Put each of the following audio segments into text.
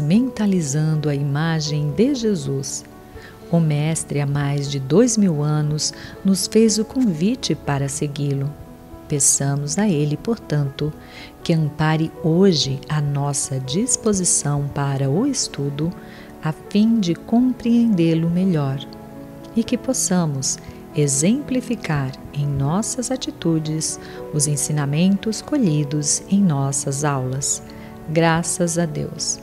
mentalizando a imagem de Jesus. O Mestre, há mais de dois mil anos, nos fez o convite para segui-lo. Peçamos a Ele, portanto, que ampare hoje a nossa disposição para o estudo, a fim de compreendê-lo melhor e que possamos exemplificar em nossas atitudes os ensinamentos colhidos em nossas aulas. Graças a Deus.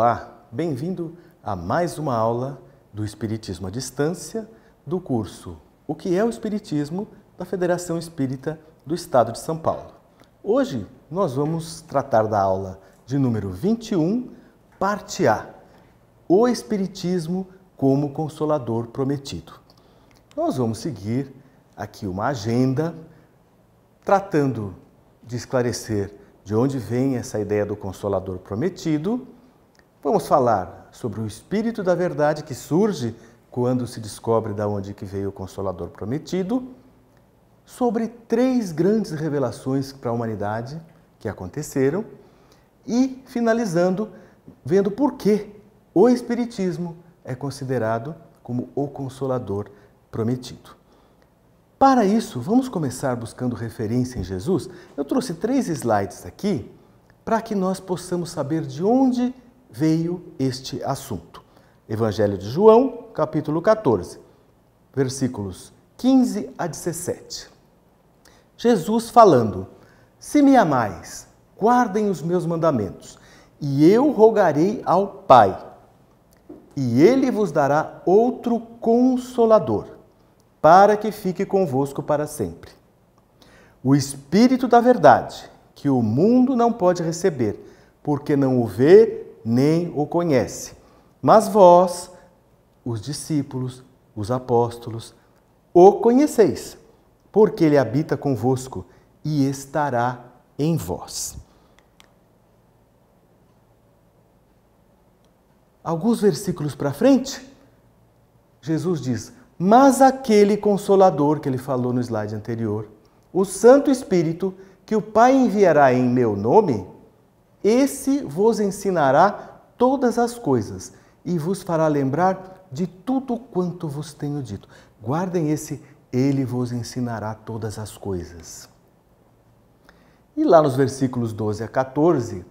Olá, bem-vindo a mais uma aula do Espiritismo à Distância do curso O que é o Espiritismo da Federação Espírita do Estado de São Paulo. Hoje nós vamos tratar da aula de número 21, parte A: O Espiritismo como Consolador Prometido. Nós vamos seguir aqui uma agenda tratando de esclarecer de onde vem essa ideia do Consolador Prometido Vamos falar sobre o Espírito da Verdade que surge quando se descobre de onde que veio o Consolador prometido, sobre três grandes revelações para a humanidade que aconteceram e, finalizando, vendo por que o Espiritismo é considerado como o Consolador prometido. Para isso, vamos começar buscando referência em Jesus. Eu trouxe três slides aqui para que nós possamos saber de onde veio este assunto. Evangelho de João, capítulo 14, versículos 15 a 17. Jesus falando: Se me amais, guardem os meus mandamentos, e eu rogarei ao Pai, e ele vos dará outro consolador, para que fique convosco para sempre. O Espírito da Verdade, que o mundo não pode receber, porque não o vê nem o conhece. Mas vós, os discípulos, os apóstolos, o conheceis, porque ele habita convosco e estará em vós. Alguns versículos para frente, Jesus diz: Mas aquele consolador que ele falou no slide anterior, o Santo Espírito, que o Pai enviará em meu nome, esse vos ensinará todas as coisas e vos fará lembrar de tudo quanto vos tenho dito. Guardem esse, ele vos ensinará todas as coisas. E lá nos versículos 12 a 14,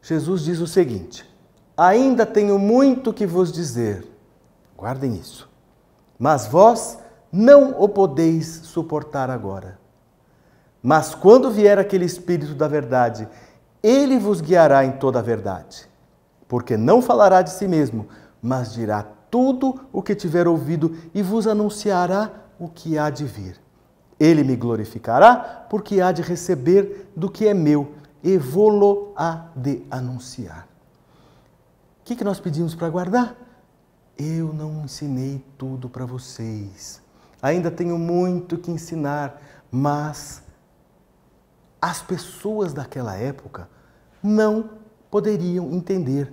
Jesus diz o seguinte: Ainda tenho muito que vos dizer. Guardem isso. Mas vós não o podeis suportar agora. Mas quando vier aquele Espírito da Verdade, ele vos guiará em toda a verdade, porque não falará de si mesmo, mas dirá tudo o que tiver ouvido e vos anunciará o que há de vir. Ele me glorificará, porque há de receber do que é meu e vou-lo há de anunciar. O que, que nós pedimos para guardar? Eu não ensinei tudo para vocês. Ainda tenho muito que ensinar, mas as pessoas daquela época não poderiam entender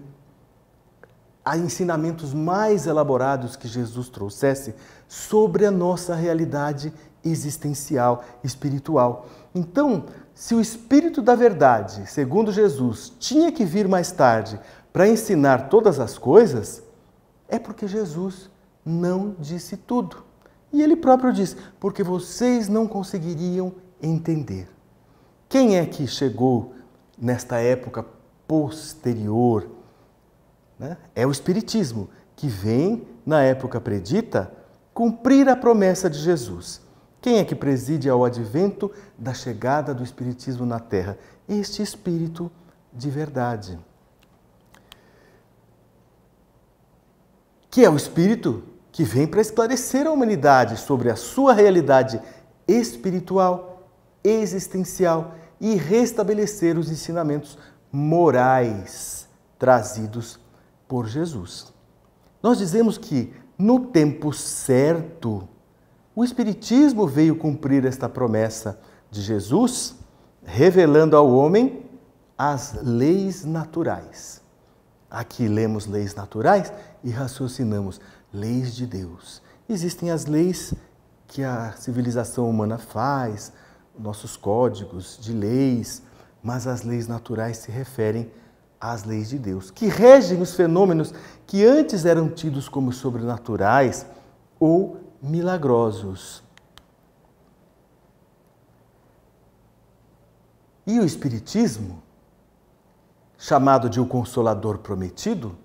os ensinamentos mais elaborados que Jesus trouxesse sobre a nossa realidade existencial, espiritual. Então, se o Espírito da Verdade, segundo Jesus, tinha que vir mais tarde para ensinar todas as coisas, é porque Jesus não disse tudo. E ele próprio diz: porque vocês não conseguiriam entender. Quem é que chegou nesta época posterior. Né? É o Espiritismo que vem, na época predita, cumprir a promessa de Jesus. Quem é que preside ao advento da chegada do Espiritismo na Terra? Este Espírito de verdade. Que é o Espírito que vem para esclarecer a humanidade sobre a sua realidade espiritual, existencial e restabelecer os ensinamentos morais trazidos por Jesus. Nós dizemos que, no tempo certo, o Espiritismo veio cumprir esta promessa de Jesus, revelando ao homem as leis naturais. Aqui lemos leis naturais e raciocinamos leis de Deus. Existem as leis que a civilização humana faz, nossos códigos de leis, mas as leis naturais se referem às leis de Deus, que regem os fenômenos que antes eram tidos como sobrenaturais ou milagrosos. E o Espiritismo, chamado de o Consolador Prometido,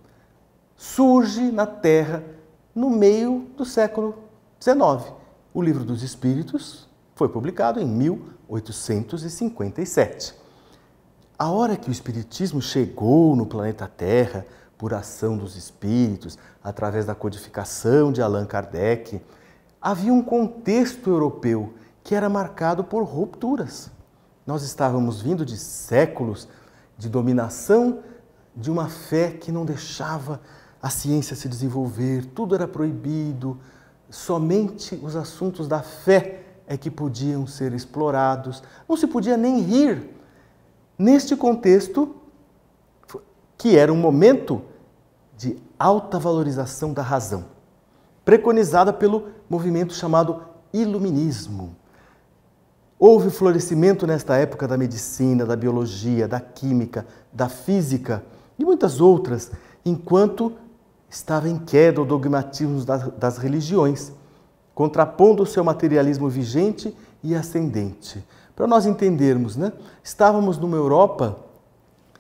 surge na Terra no meio do século XIX. O Livro dos Espíritos, foi publicado em 1857. A hora que o Espiritismo chegou no planeta Terra, por ação dos espíritos, através da codificação de Allan Kardec, havia um contexto europeu que era marcado por rupturas. Nós estávamos vindo de séculos de dominação de uma fé que não deixava a ciência se desenvolver, tudo era proibido, somente os assuntos da fé é que podiam ser explorados, não se podia nem rir. Neste contexto, que era um momento de alta valorização da razão, preconizada pelo movimento chamado Iluminismo. Houve florescimento nesta época da medicina, da biologia, da química, da física e muitas outras, enquanto estava em queda o dogmatismo das, das religiões contrapondo o seu materialismo vigente e ascendente. Para nós entendermos, né? estávamos numa Europa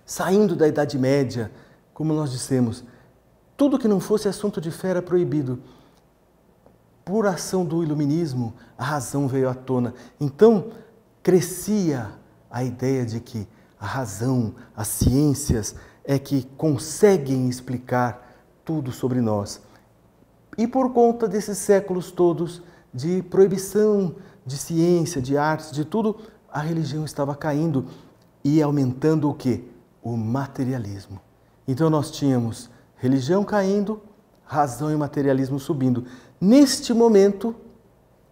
saindo da Idade Média, como nós dissemos, tudo que não fosse assunto de fé era proibido. Por ação do iluminismo, a razão veio à tona. Então, crescia a ideia de que a razão, as ciências é que conseguem explicar tudo sobre nós. E por conta desses séculos todos de proibição de ciência, de artes, de tudo, a religião estava caindo e aumentando o que? O materialismo. Então nós tínhamos religião caindo, razão e materialismo subindo. Neste momento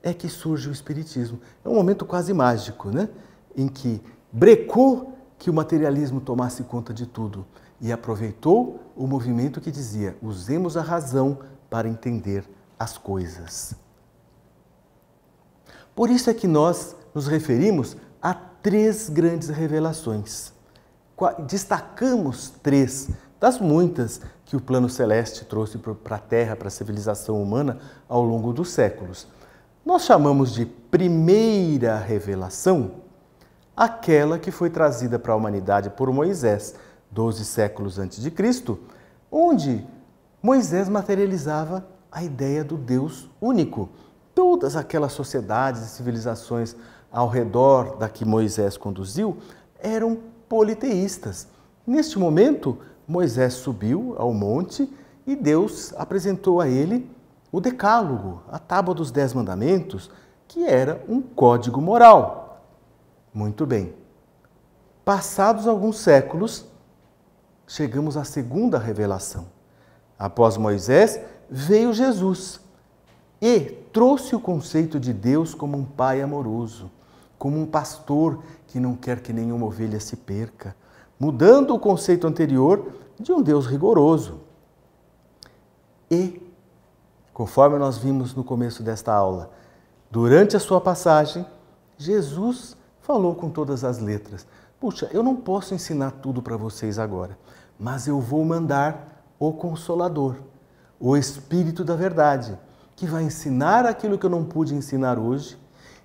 é que surge o espiritismo. É um momento quase mágico, né? Em que brecou que o materialismo tomasse conta de tudo e aproveitou o movimento que dizia: usemos a razão para entender as coisas. Por isso é que nós nos referimos a três grandes revelações. Destacamos três das muitas que o plano celeste trouxe para a Terra, para a civilização humana ao longo dos séculos. Nós chamamos de primeira revelação aquela que foi trazida para a humanidade por Moisés, 12 séculos antes de Cristo, onde Moisés materializava a ideia do Deus único. Todas aquelas sociedades e civilizações ao redor da que Moisés conduziu eram politeístas. Neste momento, Moisés subiu ao monte e Deus apresentou a ele o Decálogo, a Tábua dos Dez Mandamentos, que era um código moral. Muito bem. Passados alguns séculos, chegamos à segunda revelação. Após Moisés, veio Jesus e trouxe o conceito de Deus como um pai amoroso, como um pastor que não quer que nenhuma ovelha se perca, mudando o conceito anterior de um Deus rigoroso. E, conforme nós vimos no começo desta aula, durante a sua passagem, Jesus falou com todas as letras: Puxa, eu não posso ensinar tudo para vocês agora, mas eu vou mandar o Consolador, o Espírito da Verdade, que vai ensinar aquilo que eu não pude ensinar hoje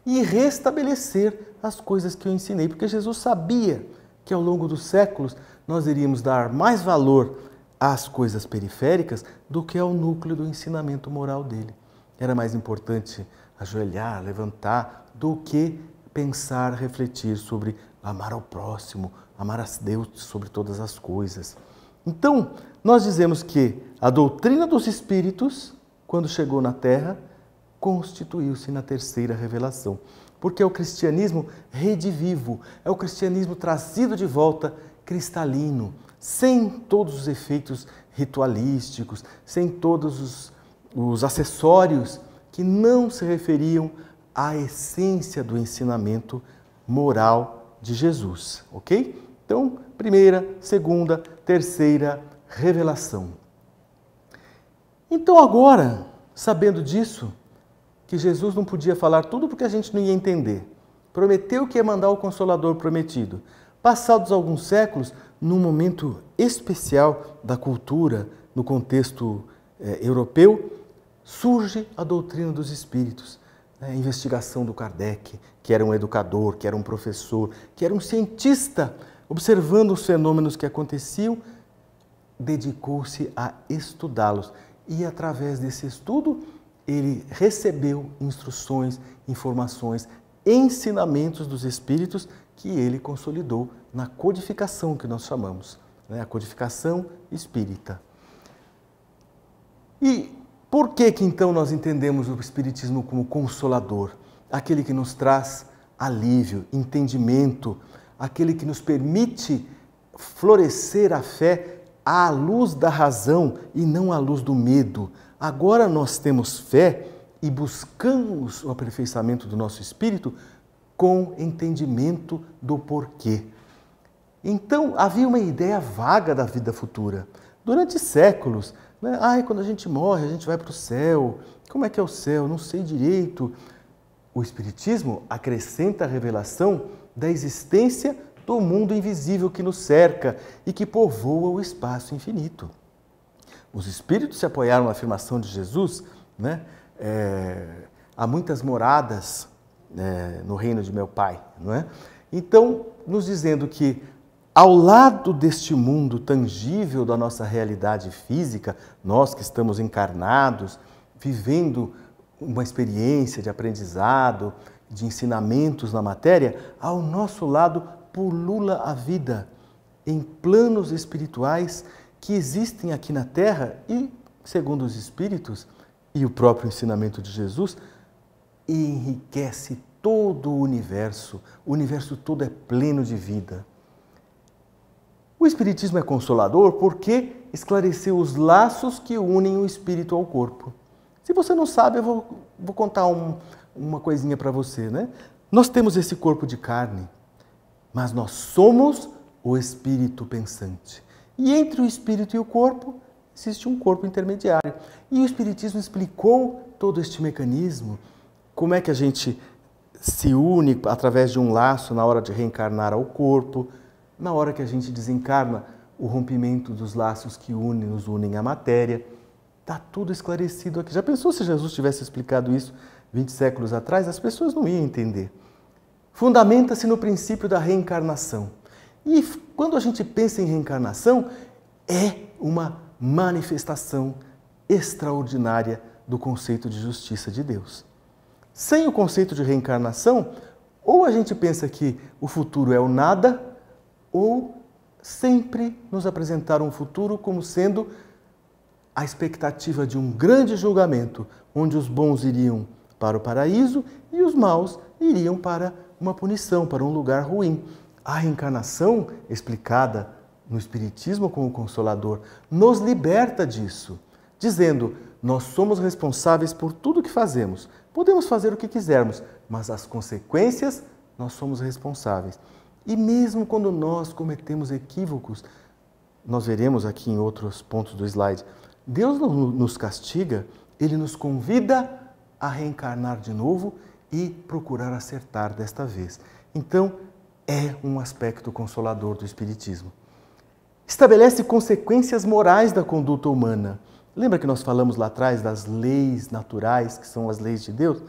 e restabelecer as coisas que eu ensinei, porque Jesus sabia que ao longo dos séculos nós iríamos dar mais valor às coisas periféricas do que ao núcleo do ensinamento moral dele. Era mais importante ajoelhar, levantar, do que pensar, refletir sobre amar ao próximo, amar a Deus sobre todas as coisas. Então, nós dizemos que a doutrina dos Espíritos, quando chegou na Terra, constituiu-se na terceira revelação. Porque é o cristianismo redivivo, é o cristianismo trazido de volta cristalino, sem todos os efeitos ritualísticos, sem todos os, os acessórios que não se referiam à essência do ensinamento moral de Jesus, ok? Então, Primeira, segunda, terceira revelação. Então, agora, sabendo disso, que Jesus não podia falar tudo porque a gente não ia entender, prometeu que ia mandar o Consolador prometido. Passados alguns séculos, num momento especial da cultura, no contexto é, europeu, surge a doutrina dos espíritos, né, a investigação do Kardec, que era um educador, que era um professor, que era um cientista Observando os fenômenos que aconteciam, dedicou-se a estudá-los e, através desse estudo, ele recebeu instruções, informações, ensinamentos dos Espíritos que ele consolidou na codificação que nós chamamos, né? a codificação espírita. E por que que então nós entendemos o Espiritismo como consolador? Aquele que nos traz alívio, entendimento, aquele que nos permite florescer a fé à luz da razão e não à luz do medo. Agora nós temos fé e buscamos o aperfeiçoamento do nosso espírito com entendimento do porquê. Então havia uma ideia vaga da vida futura. Durante séculos, né? ai, quando a gente morre, a gente vai para o céu. Como é que é o céu? Não sei direito. O Espiritismo acrescenta a revelação da existência do mundo invisível que nos cerca e que povoa o espaço infinito. Os espíritos se apoiaram na afirmação de Jesus, né? É, há muitas moradas é, no reino de meu Pai, não é? Então, nos dizendo que ao lado deste mundo tangível da nossa realidade física, nós que estamos encarnados, vivendo uma experiência de aprendizado, de ensinamentos na matéria, ao nosso lado pulula a vida em planos espirituais que existem aqui na Terra e, segundo os Espíritos e o próprio ensinamento de Jesus, enriquece todo o universo. O universo todo é pleno de vida. O Espiritismo é consolador porque esclareceu os laços que unem o espírito ao corpo. Se você não sabe, eu vou, vou contar um, uma coisinha para você, né? Nós temos esse corpo de carne, mas nós somos o espírito pensante. E entre o espírito e o corpo existe um corpo intermediário. E o espiritismo explicou todo este mecanismo, como é que a gente se une através de um laço na hora de reencarnar ao corpo, na hora que a gente desencarna, o rompimento dos laços que unem, nos unem à matéria. Está tudo esclarecido aqui. Já pensou se Jesus tivesse explicado isso 20 séculos atrás, as pessoas não iam entender. Fundamenta-se no princípio da reencarnação. E quando a gente pensa em reencarnação, é uma manifestação extraordinária do conceito de justiça de Deus. Sem o conceito de reencarnação, ou a gente pensa que o futuro é o nada, ou sempre nos apresentaram o futuro como sendo a expectativa de um grande julgamento, onde os bons iriam para o paraíso e os maus iriam para uma punição, para um lugar ruim. A reencarnação, explicada no Espiritismo como Consolador, nos liberta disso, dizendo: nós somos responsáveis por tudo o que fazemos. Podemos fazer o que quisermos, mas as consequências nós somos responsáveis. E mesmo quando nós cometemos equívocos, nós veremos aqui em outros pontos do slide, Deus não nos castiga, ele nos convida a reencarnar de novo e procurar acertar desta vez. Então, é um aspecto consolador do Espiritismo. Estabelece consequências morais da conduta humana. Lembra que nós falamos lá atrás das leis naturais, que são as leis de Deus?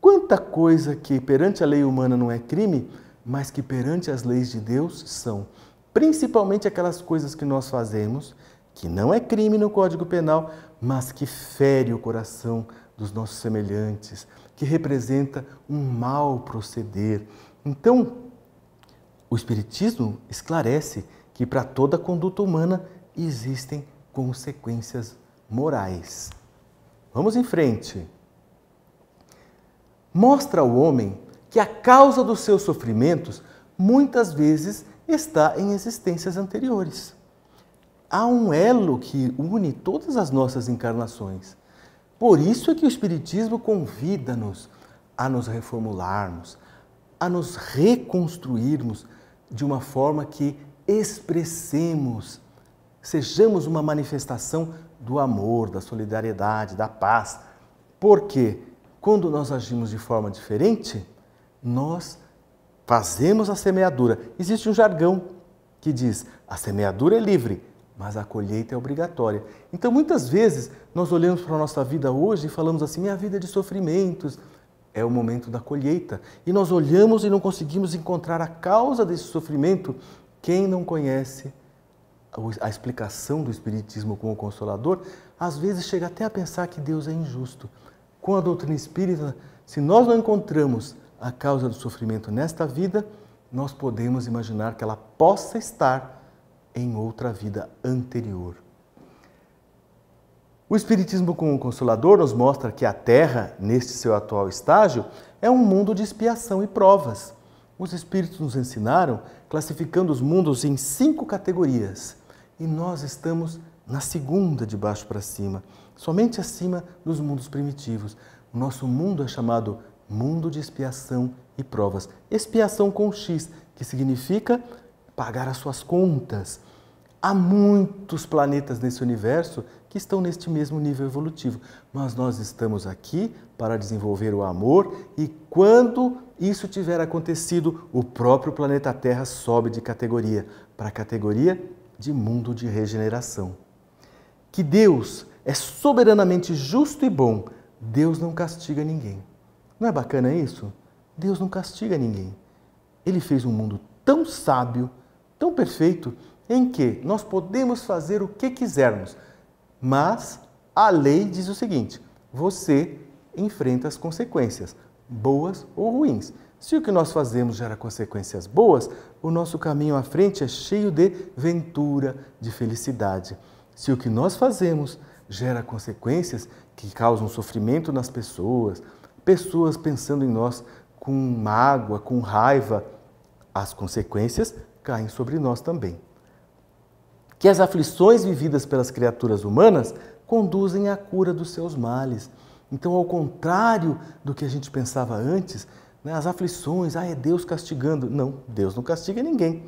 Quanta coisa que perante a lei humana não é crime, mas que perante as leis de Deus são. Principalmente aquelas coisas que nós fazemos, que não é crime no Código Penal, mas que fere o coração dos nossos semelhantes, que representa um mal proceder. Então, o Espiritismo esclarece que para toda conduta humana existem consequências morais. Vamos em frente. Mostra ao homem que a causa dos seus sofrimentos muitas vezes está em existências anteriores. Há um elo que une todas as nossas encarnações. Por isso é que o Espiritismo convida-nos a nos reformularmos, a nos reconstruirmos de uma forma que expressemos, sejamos uma manifestação do amor, da solidariedade, da paz. Porque quando nós agimos de forma diferente, nós fazemos a semeadura. Existe um jargão que diz: a semeadura é livre, mas a colheita é obrigatória. Então, muitas vezes, nós olhamos para a nossa vida hoje e falamos assim: minha vida é de sofrimentos, é o momento da colheita. E nós olhamos e não conseguimos encontrar a causa desse sofrimento. Quem não conhece a explicação do Espiritismo como consolador, às vezes chega até a pensar que Deus é injusto. Com a doutrina espírita, se nós não encontramos a causa do sofrimento nesta vida, nós podemos imaginar que ela possa estar em outra vida anterior. O Espiritismo como Consolador nos mostra que a Terra, neste seu atual estágio, é um mundo de expiação e provas. Os Espíritos nos ensinaram classificando os mundos em cinco categorias e nós estamos na segunda de baixo para cima, somente acima dos mundos primitivos. O nosso mundo é chamado mundo de expiação e provas. Expiação com X, que significa pagar as suas contas. Há muitos planetas nesse universo que estão neste mesmo nível evolutivo, mas nós estamos aqui para desenvolver o amor e quando isso tiver acontecido, o próprio planeta Terra sobe de categoria para a categoria de mundo de regeneração. Que Deus é soberanamente justo e bom. Deus não castiga ninguém. Não é bacana isso? Deus não castiga ninguém. Ele fez um mundo tão sábio tão perfeito em que nós podemos fazer o que quisermos, mas a lei diz o seguinte: você enfrenta as consequências, boas ou ruins. Se o que nós fazemos gera consequências boas, o nosso caminho à frente é cheio de ventura, de felicidade. Se o que nós fazemos gera consequências que causam sofrimento nas pessoas, pessoas pensando em nós com mágoa, com raiva, as consequências caem sobre nós também. Que as aflições vividas pelas criaturas humanas conduzem à cura dos seus males. Então, ao contrário do que a gente pensava antes, né, as aflições, ah, é Deus castigando. Não, Deus não castiga ninguém.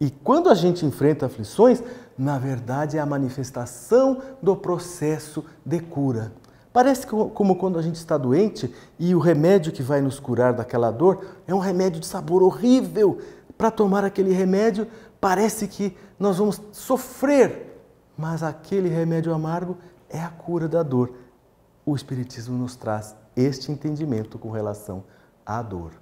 E quando a gente enfrenta aflições, na verdade é a manifestação do processo de cura. Parece como quando a gente está doente e o remédio que vai nos curar daquela dor é um remédio de sabor horrível, para tomar aquele remédio, parece que nós vamos sofrer, mas aquele remédio amargo é a cura da dor. O Espiritismo nos traz este entendimento com relação à dor.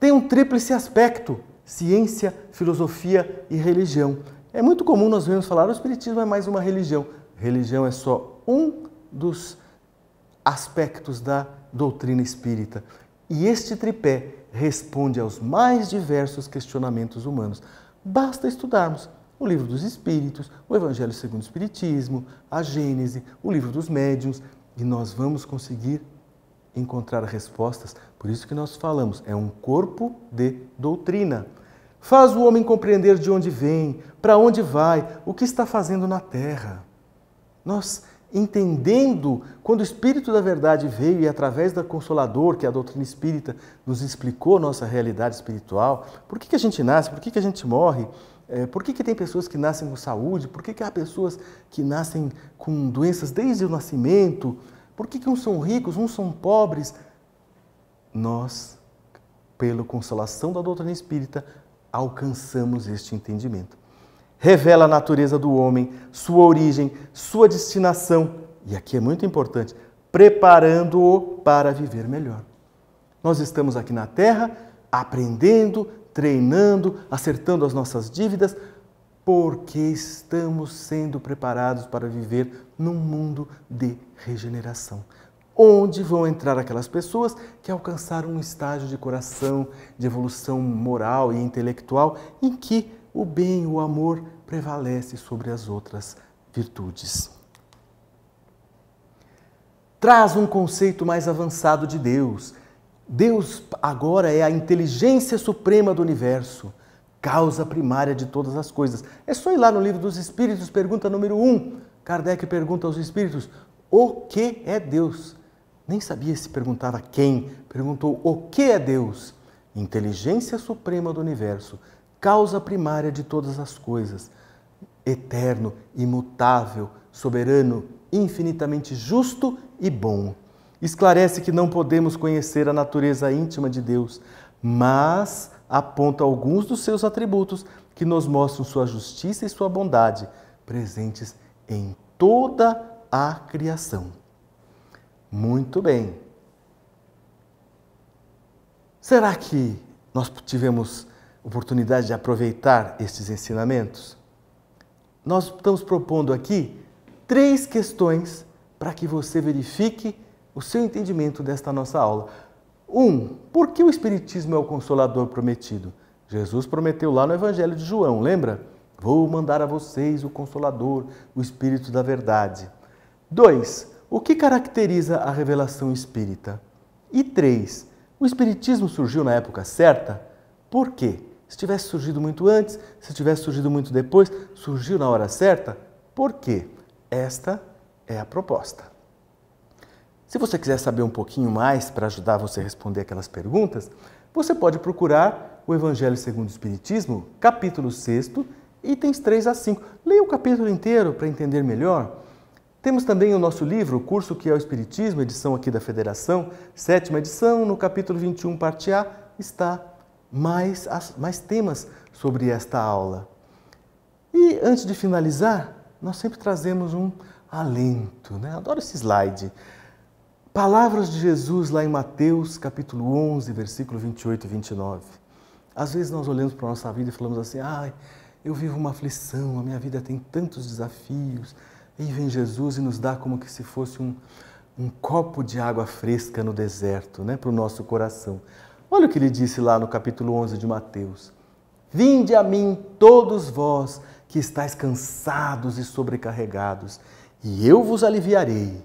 Tem um tríplice aspecto: ciência, filosofia e religião. É muito comum nós vermos falar o Espiritismo é mais uma religião. Religião é só um dos aspectos da doutrina espírita. E este tripé, responde aos mais diversos questionamentos humanos. Basta estudarmos o Livro dos Espíritos, o Evangelho segundo o Espiritismo, a Gênese, o Livro dos Médiuns, e nós vamos conseguir encontrar respostas. Por isso que nós falamos, é um corpo de doutrina. Faz o homem compreender de onde vem, para onde vai, o que está fazendo na terra. Nós entendendo, quando o Espírito da Verdade veio e através da Consolador, que é a doutrina espírita nos explicou nossa realidade espiritual, por que, que a gente nasce, por que, que a gente morre, eh, por que, que tem pessoas que nascem com saúde, por que, que há pessoas que nascem com doenças desde o nascimento, por que, que uns são ricos, uns são pobres. Nós, pela consolação da doutrina espírita, alcançamos este entendimento revela a natureza do homem, sua origem, sua destinação, e aqui é muito importante, preparando-o para viver melhor. Nós estamos aqui na Terra aprendendo, treinando, acertando as nossas dívidas, porque estamos sendo preparados para viver num mundo de regeneração. Onde vão entrar aquelas pessoas que alcançaram um estágio de coração, de evolução moral e intelectual, em que o bem, o amor prevalece sobre as outras virtudes. Traz um conceito mais avançado de Deus. Deus agora é a inteligência suprema do universo, causa primária de todas as coisas. É só ir lá no livro dos Espíritos, pergunta número 1. Um. Kardec pergunta aos Espíritos: o que é Deus? Nem sabia se perguntava quem, perguntou o que é Deus? Inteligência suprema do universo, causa primária de todas as coisas, eterno, imutável, soberano, infinitamente justo e bom. Esclarece que não podemos conhecer a natureza íntima de Deus, mas aponta alguns dos seus atributos que nos mostram sua justiça e sua bondade, presentes em toda a criação. Muito bem. Será que nós tivemos oportunidade de aproveitar estes ensinamentos? nós estamos propondo aqui três questões para que você verifique o seu entendimento desta nossa aula. Um, por que o Espiritismo é o Consolador prometido? Jesus prometeu lá no Evangelho de João, lembra? Vou mandar a vocês o Consolador, o Espírito da Verdade. Dois, o que caracteriza a revelação espírita? E três, o Espiritismo surgiu na época certa? Por quê? Se tivesse surgido muito antes, se tivesse surgido muito depois, surgiu na hora certa? Por quê? Esta é a proposta. Se você quiser saber um pouquinho mais para ajudar você a responder aquelas perguntas, você pode procurar o Evangelho segundo o Espiritismo, capítulo 6, itens 3 a 5. Leia o capítulo inteiro para entender melhor. Temos também o nosso livro, o curso que é o Espiritismo, edição aqui da Federação, sétima edição, no capítulo 21, parte A, está mais, mais temas sobre esta aula. E antes de finalizar, nós sempre trazemos um alento, né? Adoro esse slide. Palavras de Jesus lá em Mateus, capítulo 11, versículo 28 e 29. Às vezes nós olhamos para a nossa vida e falamos assim: "Ai, eu vivo uma aflição, a minha vida tem tantos desafios". E vem Jesus e nos dá como que se fosse um, um copo de água fresca no deserto, né, para o nosso coração. Olha o que ele disse lá no capítulo 11 de Mateus: Vinde a mim, todos vós que estáis cansados e sobrecarregados, e eu vos aliviarei.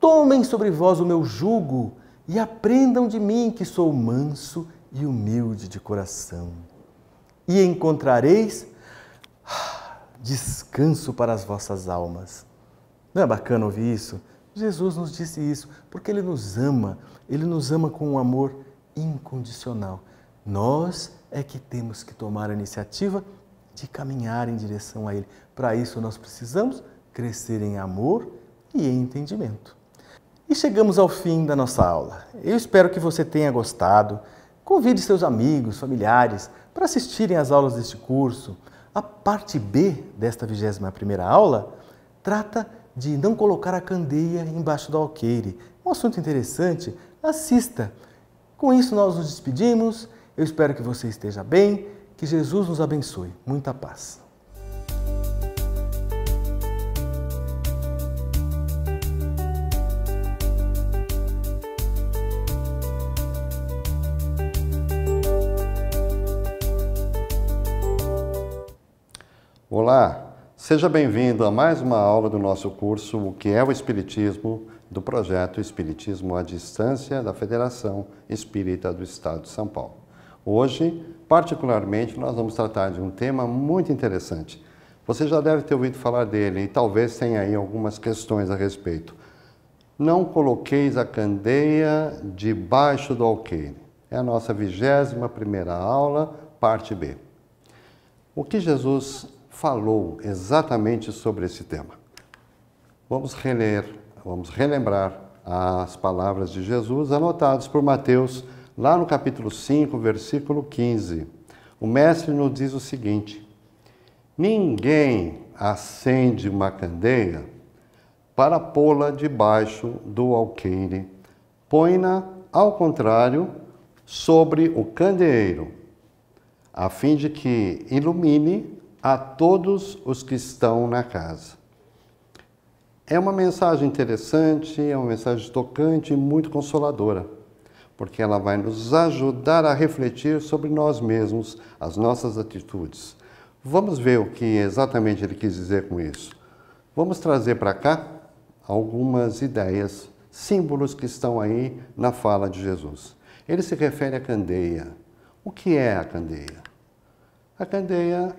Tomem sobre vós o meu jugo e aprendam de mim, que sou manso e humilde de coração. E encontrareis ah, descanso para as vossas almas. Não é bacana ouvir isso? Jesus nos disse isso porque ele nos ama, ele nos ama com um amor incondicional. Nós é que temos que tomar a iniciativa de caminhar em direção a Ele. Para isso, nós precisamos crescer em amor e em entendimento. E chegamos ao fim da nossa aula. Eu espero que você tenha gostado. Convide seus amigos, familiares para assistirem às aulas deste curso. A parte B desta 21ª aula trata de não colocar a candeia embaixo do alqueire. Um assunto interessante. Assista! Com isso, nós nos despedimos. Eu espero que você esteja bem. Que Jesus nos abençoe. Muita paz. Olá, seja bem-vindo a mais uma aula do nosso curso O que é o Espiritismo do projeto Espiritismo à Distância da Federação Espírita do Estado de São Paulo. Hoje, particularmente, nós vamos tratar de um tema muito interessante. Você já deve ter ouvido falar dele e talvez tenha aí algumas questões a respeito. Não coloqueis a candeia debaixo do alqueire. É a nossa 21 primeira aula, parte B. O que Jesus falou exatamente sobre esse tema? Vamos reler vamos relembrar as palavras de Jesus anotadas por Mateus, lá no capítulo 5, versículo 15. O mestre nos diz o seguinte: Ninguém acende uma candeia para pô-la debaixo do alqueire. Põe-na, ao contrário, sobre o candeeiro, a fim de que ilumine a todos os que estão na casa. É uma mensagem interessante, é uma mensagem tocante e muito consoladora, porque ela vai nos ajudar a refletir sobre nós mesmos, as nossas atitudes. Vamos ver o que exatamente ele quis dizer com isso. Vamos trazer para cá algumas ideias, símbolos que estão aí na fala de Jesus. Ele se refere à candeia. O que é a candeia? A candeia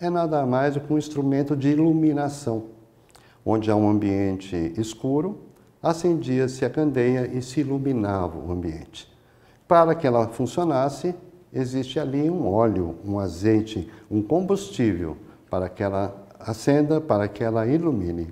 é nada mais do que um instrumento de iluminação onde há um ambiente escuro, acendia-se a candeia e se iluminava o ambiente. Para que ela funcionasse, existe ali um óleo, um azeite, um combustível para que ela acenda, para que ela ilumine.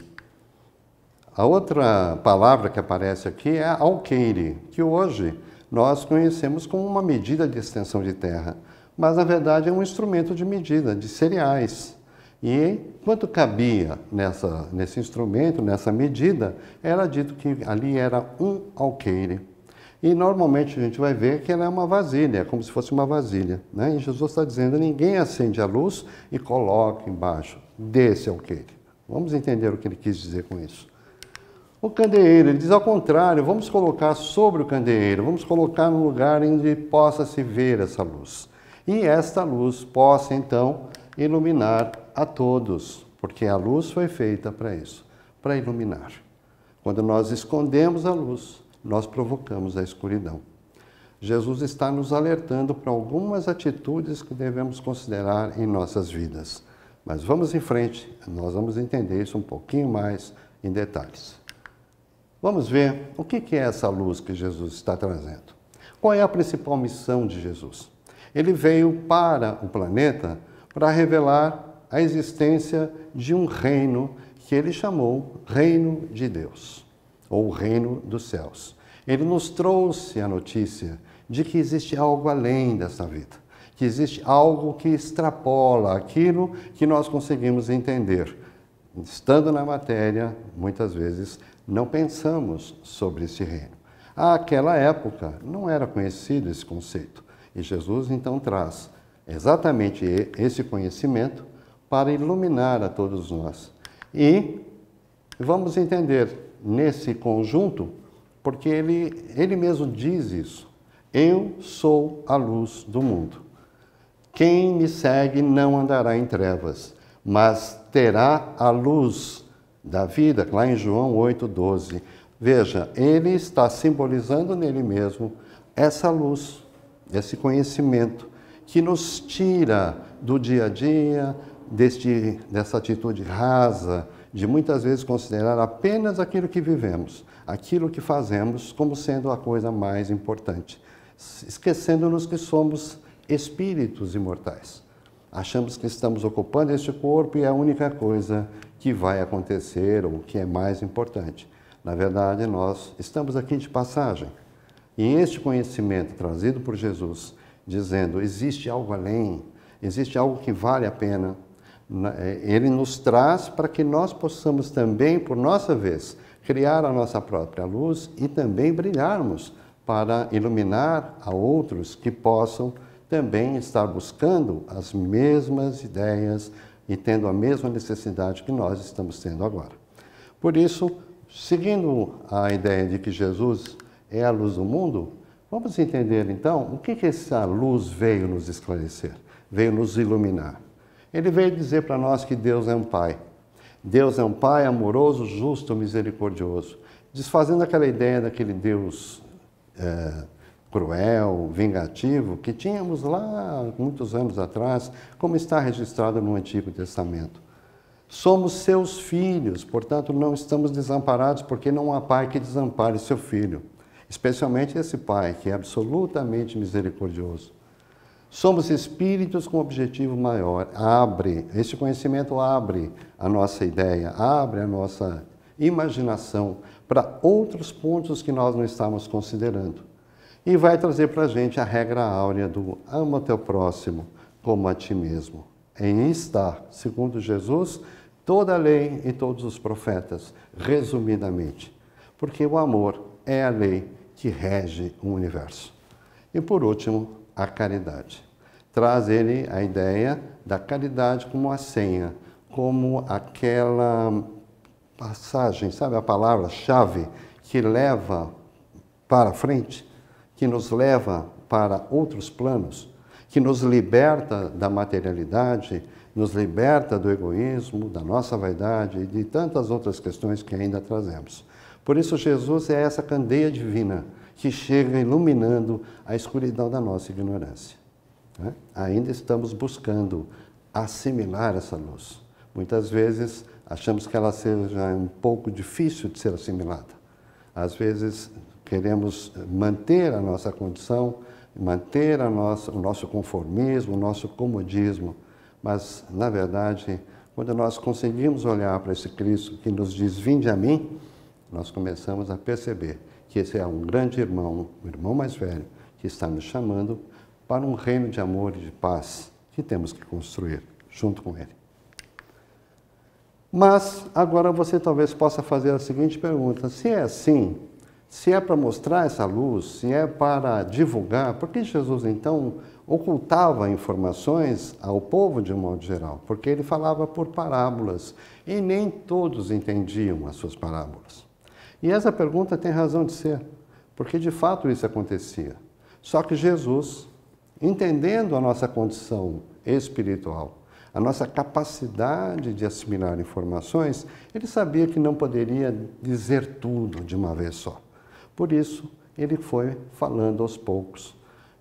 A outra palavra que aparece aqui é alqueire, que hoje nós conhecemos como uma medida de extensão de terra, mas na verdade é um instrumento de medida de cereais. E quanto cabia nessa, nesse instrumento, nessa medida, era dito que ali era um alqueire. E normalmente a gente vai ver que ela é uma vasilha, como se fosse uma vasilha. Né? E Jesus está dizendo: ninguém acende a luz e coloca embaixo desse alqueire. Vamos entender o que ele quis dizer com isso. O candeeiro, ele diz ao contrário: vamos colocar sobre o candeeiro, vamos colocar no lugar onde possa se ver essa luz. E esta luz possa então iluminar a todos, porque a luz foi feita para isso para iluminar. Quando nós escondemos a luz, nós provocamos a escuridão. Jesus está nos alertando para algumas atitudes que devemos considerar em nossas vidas. Mas vamos em frente, nós vamos entender isso um pouquinho mais em detalhes. Vamos ver o que é essa luz que Jesus está trazendo. Qual é a principal missão de Jesus? Ele veio para o planeta para revelar a existência de um reino que ele chamou Reino de Deus, ou Reino dos Céus. Ele nos trouxe a notícia de que existe algo além dessa vida, que existe algo que extrapola aquilo que nós conseguimos entender. Estando na matéria, muitas vezes não pensamos sobre esse reino. Àquela época não era conhecido esse conceito. E Jesus então traz exatamente esse conhecimento para iluminar a todos nós. E vamos entender nesse conjunto, porque ele, ele mesmo diz isso: Eu sou a luz do mundo. Quem me segue não andará em trevas, mas terá a luz da vida, lá em João 8,12. Veja, ele está simbolizando nele mesmo essa luz, esse conhecimento que nos tira do dia a dia, deste, dessa atitude rasa de muitas vezes considerar apenas aquilo que vivemos, aquilo que fazemos como sendo a coisa mais importante, esquecendo-nos que somos espíritos imortais. Achamos que estamos ocupando este corpo e é a única coisa que vai acontecer ou que é mais importante. Na verdade, nós estamos aqui de passagem. E este conhecimento trazido por Jesus, dizendo existe algo além, existe algo que vale a pena, né, é, ele nos traz para que nós possamos também, por nossa vez, criar a nossa própria luz e também brilharmos para iluminar a outros que possam também estar buscando as mesmas ideias e tendo a mesma necessidade que nós estamos tendo agora. Por isso, seguindo a ideia de que Jesus é a luz do mundo, vamos entender então o que, que essa luz veio nos esclarecer, veio nos iluminar. Ele veio dizer para nós que Deus é um Pai. Deus é um Pai amoroso, justo, misericordioso. Desfazendo aquela ideia daquele Deus é, cruel, vingativo, que tínhamos lá muitos anos atrás, como está registrado no Antigo Testamento. Somos seus filhos, portanto não estamos desamparados, porque não há pai que desampare seu filho, especialmente esse pai que é absolutamente misericordioso. Somos espíritos com objetivo maior. Abre, este conhecimento abre a nossa ideia, abre a nossa imaginação para outros pontos que nós não estamos considerando. E vai trazer para a gente a regra áurea do ama teu próximo como a ti mesmo. Em estar, segundo Jesus, toda a lei e todos os profetas, resumidamente. Porque o amor é a lei que rege o universo. E por último, a caridade traz ele a ideia da caridade como a senha, como aquela passagem, sabe a palavra-chave que leva para frente, que nos leva para outros planos, que nos liberta da materialidade, nos liberta do egoísmo, da nossa vaidade e de tantas outras questões que ainda trazemos. Por isso, Jesus é essa candeia divina que chega iluminando a escuridão da nossa ignorância. Né? Ainda estamos buscando assimilar essa luz. Muitas vezes achamos que ela seja um pouco difícil de ser assimilada. Às vezes queremos manter a nossa condição, manter a nossa, o nosso conformismo, o nosso comodismo, mas na verdade, quando nós conseguimos olhar para esse Cristo que nos diz: Vinde a mim, nós começamos a perceber que esse é um grande irmão, o um irmão mais velho, que está nos chamando para um reino de amor e de paz que temos que construir junto com Ele. Mas agora você talvez possa fazer a seguinte pergunta: se é assim, se é para mostrar essa luz, se é para divulgar, por que Jesus então ocultava informações ao povo de um modo geral? Porque ele falava por parábolas e nem todos entendiam as suas parábolas. E essa pergunta tem razão de ser, porque de fato isso acontecia. Só que Jesus entendendo a nossa condição espiritual, a nossa capacidade de assimilar informações, ele sabia que não poderia dizer tudo de uma vez só. Por isso, ele foi falando aos poucos.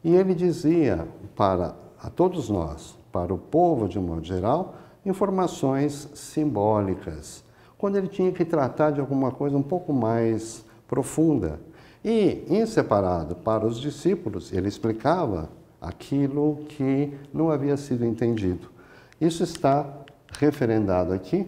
E ele dizia para a todos nós, para o povo de um modo geral, informações simbólicas, quando ele tinha que tratar de alguma coisa um pouco mais profunda. E, em separado para os discípulos, ele explicava aquilo que não havia sido entendido. Isso está referendado aqui,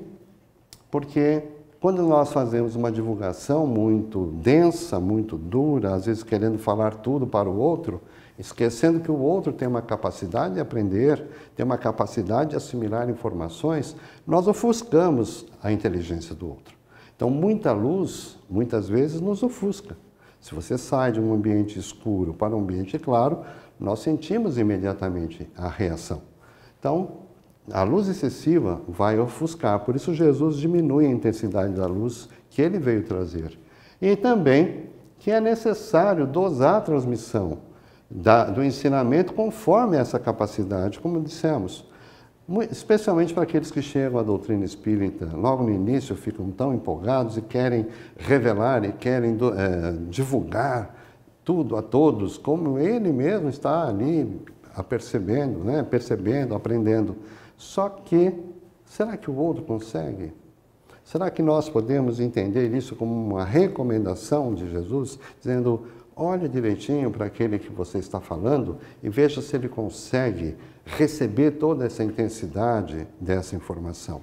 porque quando nós fazemos uma divulgação muito densa, muito dura, às vezes querendo falar tudo para o outro, esquecendo que o outro tem uma capacidade de aprender, tem uma capacidade de assimilar informações, nós ofuscamos a inteligência do outro. Então, muita luz, muitas vezes, nos ofusca. Se você sai de um ambiente escuro para um ambiente claro, nós sentimos imediatamente a reação. Então, a luz excessiva vai ofuscar, por isso Jesus diminui a intensidade da luz que ele veio trazer. E também que é necessário dosar a transmissão da, do ensinamento conforme essa capacidade, como dissemos. Especialmente para aqueles que chegam à doutrina espírita, logo no início ficam tão empolgados e querem revelar e querem é, divulgar tudo a todos, como ele mesmo está ali apercebendo, né? percebendo, aprendendo. Só que, será que o outro consegue? Será que nós podemos entender isso como uma recomendação de Jesus, dizendo: olhe direitinho para aquele que você está falando e veja se ele consegue receber toda essa intensidade dessa informação?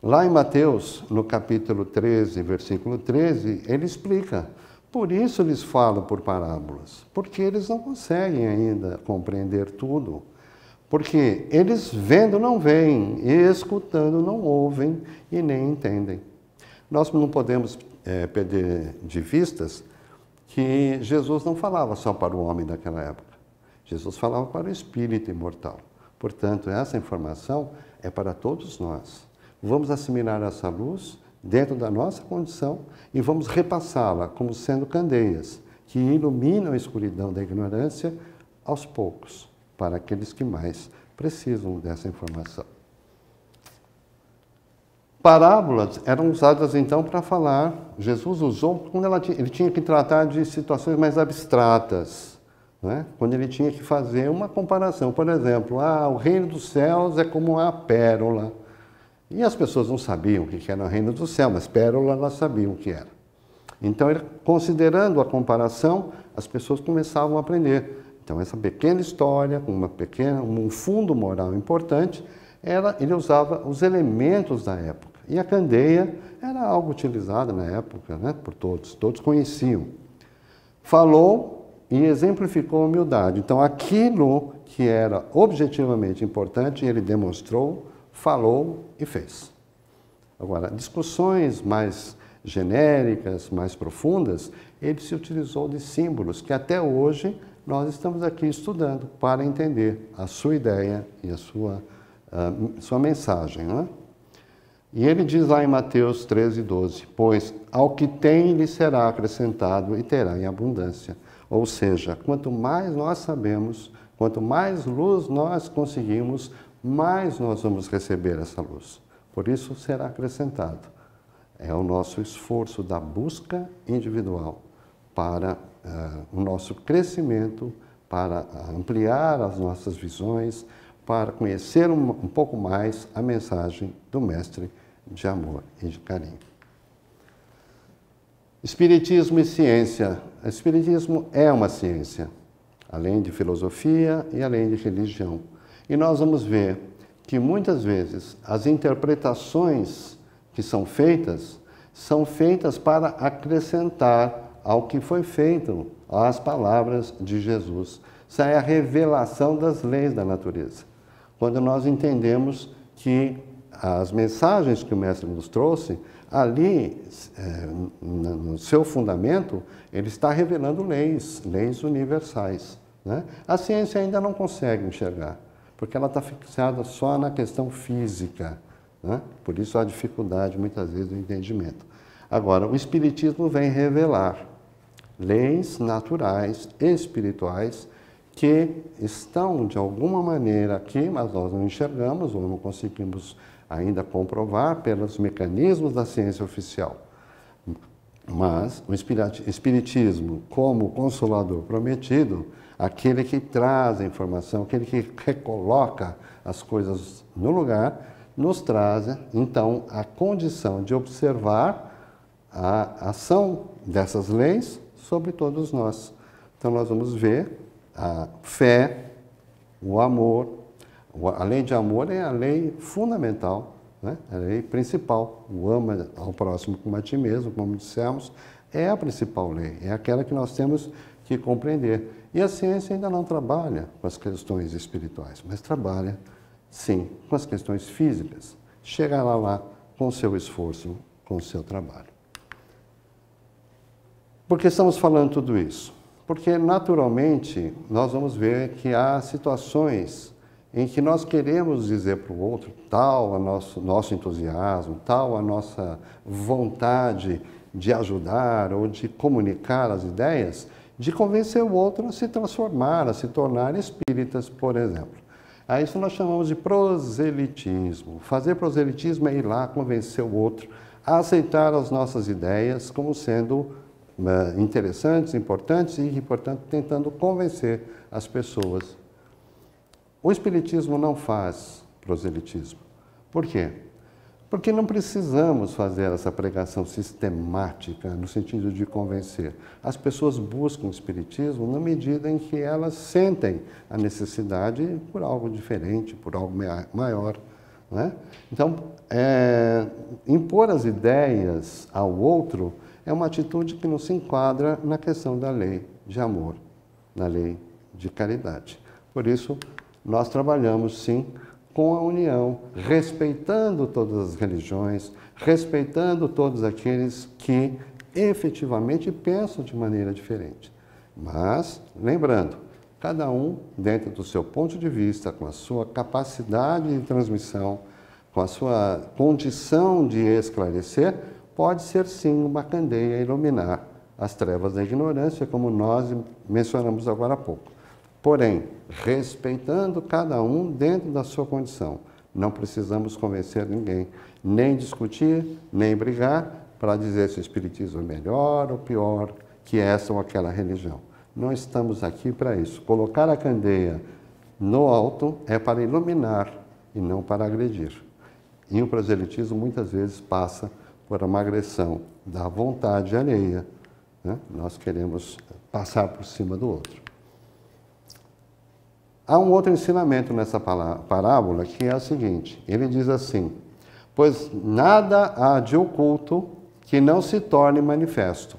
Lá em Mateus, no capítulo 13, versículo 13, ele explica por isso eles falam por parábolas, porque eles não conseguem ainda compreender tudo. Porque eles vendo não veem, e escutando não ouvem e nem entendem. Nós não podemos é, perder de vistas que Jesus não falava só para o homem daquela época. Jesus falava para o espírito imortal. Portanto, essa informação é para todos nós. Vamos assimilar essa luz dentro da nossa condição e vamos repassá-la como sendo candeias que iluminam a escuridão da ignorância aos poucos para aqueles que mais precisam dessa informação. Parábolas eram usadas então para falar. Jesus usou quando ele tinha que tratar de situações mais abstratas, né? quando ele tinha que fazer uma comparação. Por exemplo, ah, o reino dos céus é como a pérola e as pessoas não sabiam o que era o reino do céu, mas pérola elas sabiam o que era. Então, considerando a comparação, as pessoas começavam a aprender. Então, essa pequena história, uma pequena, um fundo moral importante, ele usava os elementos da época. E a candeia era algo utilizado na época né, por todos, todos conheciam. Falou e exemplificou a humildade. Então, aquilo que era objetivamente importante, ele demonstrou falou e fez. Agora, discussões mais genéricas, mais profundas, ele se utilizou de símbolos que até hoje nós estamos aqui estudando para entender a sua ideia e a sua, a ah, sua mensagem. Né? E ele diz lá em Mateus 13, 12: Pois ao que tem lhe será acrescentado e terá em abundância. Ou seja, quanto mais nós sabemos, quanto mais luz nós conseguimos, mais nós vamos receber essa luz. Por isso será acrescentado. É o nosso esforço da busca individual para uh, o nosso crescimento, para eh, ampliar as nossas visões, para conhecer um, um pouco mais a mensagem do Mestre de amor e de carinho. Espiritismo e ciência. Espiritismo é uma ciência, além de filosofia e além de religião. E nós vamos ver que muitas vezes as interpretações que são feitas são feitas para acrescentar ao que foi feito às palavras de Jesus. Isso é a revelação das leis da natureza. Quando nós entendemos que as mensagens que o Mestre nos trouxe, ali, é, no seu fundamento, ele está revelando leis, leis universais. Né? A ciência ainda não consegue enxergar porque ela está fixada só na questão física. Né? Por isso há dificuldade, muitas vezes, do entendimento. Agora, o Espiritismo vem revelar leis naturais e espirituais que estão, de alguma maneira, aqui, mas nós não enxergamos ou não conseguimos ainda comprovar pelos mecanismos da ciência oficial. Mas o Espiritismo, como consolador prometido, aquele que traz a informação, aquele que recoloca as coisas no lugar, nos traz então a condição de observar a ação dessas leis sobre todos nós. Então nós vamos ver a fé, o amor, a lei de amor é a lei fundamental, né? a lei principal. O ama ao próximo como a ti mesmo, como dissemos, é a principal lei, é aquela que nós temos que compreender. E a ciência ainda não trabalha com as questões espirituais, mas trabalha, sim, com as questões físicas. Chegará lá com o seu esforço, com o seu trabalho. Por que estamos falando tudo isso? Porque, naturalmente, nós vamos ver que há situações em que nós queremos dizer para o outro tal o nosso, nosso entusiasmo, tal a nossa vontade de ajudar ou de comunicar as ideias, de convencer o outro a se transformar, a se tornar espíritas, por exemplo. A isso nós chamamos de proselitismo. Fazer proselitismo é ir lá convencer o outro a aceitar as nossas ideias como sendo uh, interessantes, importantes e, portanto, tentando convencer as pessoas. O espiritismo não faz proselitismo. Por quê? Porque não precisamos fazer essa pregação sistemática no sentido de convencer. As pessoas buscam o Espiritismo na medida em que elas sentem a necessidade por algo diferente, por algo maior. Né? Então, é, impor as ideias ao outro é uma atitude que não se enquadra na questão da lei de amor, da lei de caridade. Por isso, nós trabalhamos sim com a união, respeitando todas as religiões, respeitando todos aqueles que efetivamente pensam de maneira diferente. Mas, lembrando, cada um dentro do seu ponto de vista, com a sua capacidade de transmissão, com a sua condição de esclarecer, pode ser sim uma candeia a iluminar as trevas da ignorância, como nós mencionamos agora há pouco. Porém, respeitando cada um dentro da sua condição. Não precisamos convencer ninguém, nem discutir, nem brigar para dizer se o espiritismo é melhor ou pior que essa ou aquela religião. Não estamos aqui para isso. Colocar a candeia no alto é para iluminar e não para agredir. E o proselitismo muitas vezes passa por uma agressão da vontade alheia. Né? Nós queremos passar por cima do outro. Há um outro ensinamento nessa parábola que é o seguinte: ele diz assim, pois nada há de oculto que não se torne manifesto,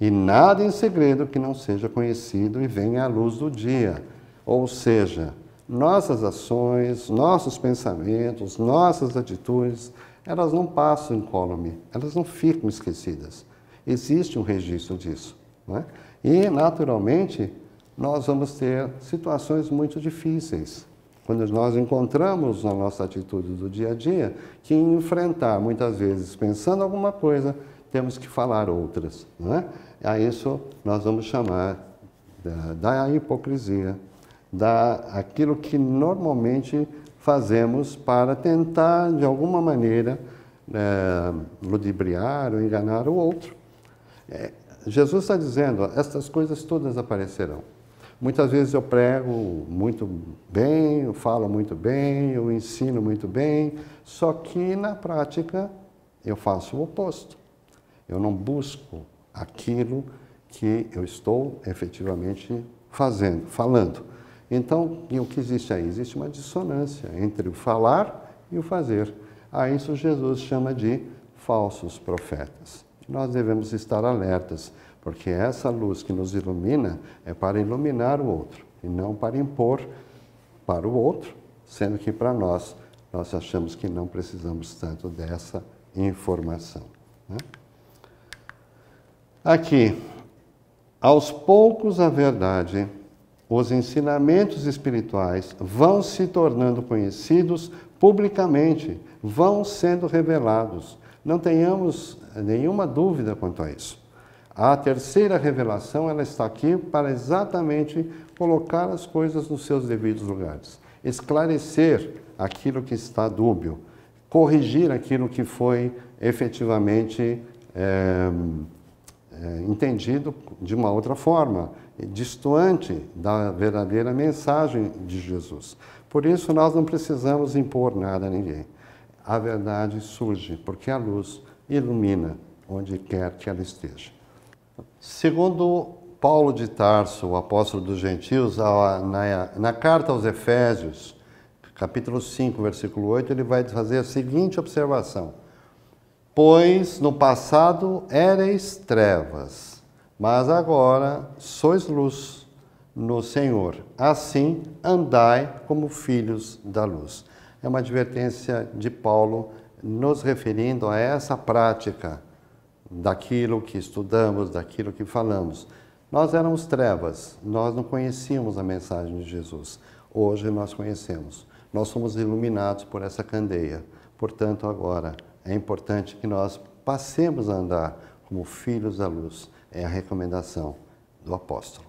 e nada em segredo que não seja conhecido e venha à luz do dia. Ou seja, nossas ações, nossos pensamentos, nossas atitudes, elas não passam incólume, elas não ficam esquecidas. Existe um registro disso. Né? E, naturalmente, nós vamos ter situações muito difíceis. Quando nós encontramos na nossa atitude do dia a dia que enfrentar, muitas vezes pensando alguma coisa, temos que falar outras. Não é? A isso nós vamos chamar da, da hipocrisia, da aquilo que normalmente fazemos para tentar, de alguma maneira, é, ludibriar ou enganar o outro. É, Jesus está dizendo: ó, essas coisas todas aparecerão. Muitas vezes eu prego muito bem, eu falo muito bem, eu ensino muito bem, só que na prática eu faço o oposto. Eu não busco aquilo que eu estou efetivamente fazendo, falando. Então, o que existe aí? Existe uma dissonância entre o falar e o fazer. A isso Jesus chama de falsos profetas. Nós devemos estar alertas porque essa luz que nos ilumina é para iluminar o outro e não para impor para o outro, sendo que para nós nós achamos que não precisamos tanto dessa informação. Né? Aqui, aos poucos a verdade, os ensinamentos espirituais vão se tornando conhecidos publicamente, vão sendo revelados. Não tenhamos eh, nenhuma dúvida quanto a isso. A terceira revelação ela está aqui para exatamente colocar as coisas nos seus devidos lugares, esclarecer aquilo que está dúbio, corrigir aquilo que foi efetivamente é, é, entendido de uma outra forma, distante da verdadeira mensagem de Jesus. Por isso, nós não precisamos impor nada a ninguém. A verdade surge porque a luz ilumina onde quer que ela esteja. Segundo Paulo de Tarso, o apóstolo dos gentios, na, carta aos Efésios, capítulo 5, versículo 8, ele vai fazer a seguinte observação: Pois no passado ereis trevas, mas agora sois luz no Senhor. Assim andai como filhos da luz. É uma advertência de Paulo nos referindo a essa prática daquilo que estudamos, daquilo que falamos. Nós éramos trevas, nós não conhecíamos a mensagem de Jesus. Hoje nós conhecemos. Nós somos iluminados por essa candeia. Portanto, agora é importante que nós passemos a andar como filhos da luz. É a recomendação do apóstolo.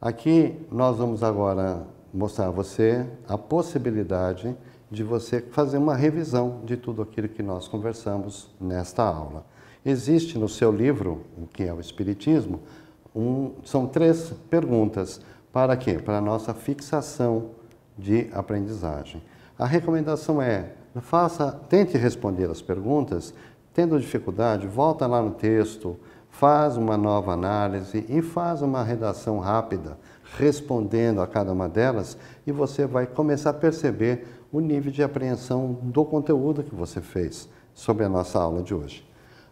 Aqui nós vamos agora mostrar a você a possibilidade de você fazer uma revisão de tudo aquilo que nós conversamos nesta aula. Existe no seu livro, o que é o Espiritismo, um, são três perguntas. Para quê? Para a nossa fixação de aprendizagem. A recomendação é, faça, tente responder as perguntas, tendo dificuldade, volta lá no texto, faz uma nova análise e faz uma redação rápida, respondendo a cada uma delas, e você vai começar a perceber o nível de apreensão do conteúdo que você fez sobre a nossa aula de hoje.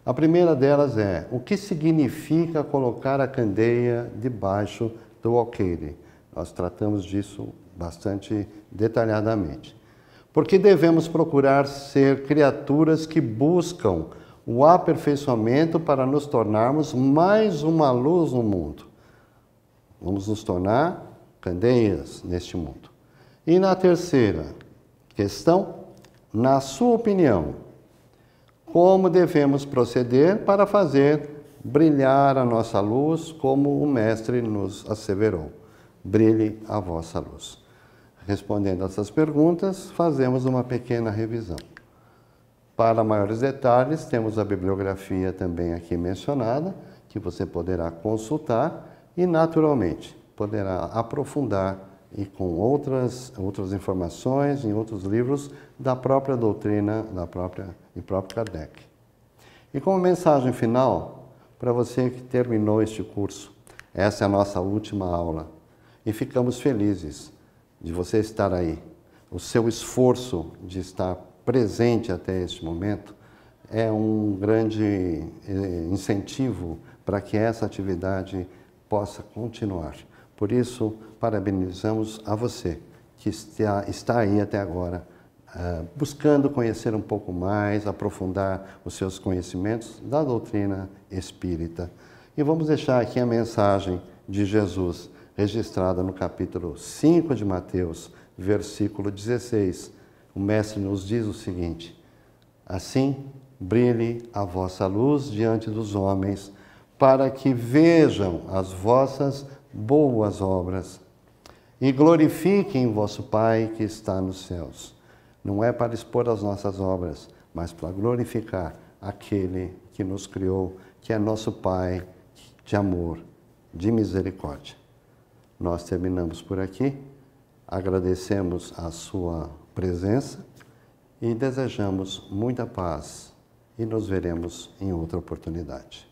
A primeira delas é o que significa colocar a candeia debaixo do alqueire. Nós tratamos disso bastante detalhadamente. Porque devemos procurar ser criaturas que buscam o aperfeiçoamento para nos tornarmos mais uma luz no mundo. Vamos nos tornar candeias neste mundo. E na terceira, Questão: na sua opinião, como devemos proceder para fazer brilhar a nossa luz como o Mestre nos asseverou? Brilhe a vossa luz. Respondendo a essas perguntas, fazemos uma pequena revisão. Para maiores detalhes, temos a bibliografia também aqui mencionada, que você poderá consultar e, naturalmente, poderá aprofundar e com outras, outras informações em outros livros da própria doutrina da própria, e próprio Kardec. E como mensagem final, para você que terminou este curso, essa é a nossa última aula e ficamos felizes de você estar aí. O seu esforço de estar presente até este momento é um grande eh, incentivo para que essa atividade possa continuar. Por isso, parabenizamos a você que está, está aí até agora, uh, buscando conhecer um pouco mais, aprofundar os seus conhecimentos da doutrina espírita. E vamos deixar aqui a mensagem de Jesus, registrada no capítulo 5 de Mateus, versículo 16. O Mestre nos diz o seguinte: Assim brilhe a vossa luz diante dos homens, para que vejam as vossas boas obras e glorifiquem vosso Pai que está nos céus. Não é para expor as nossas obras, mas para glorificar aquele que nos criou, que é nosso Pai de amor, de misericórdia. Nós terminamos por aqui, agradecemos a sua presença e desejamos muita paz e nos veremos em outra oportunidade.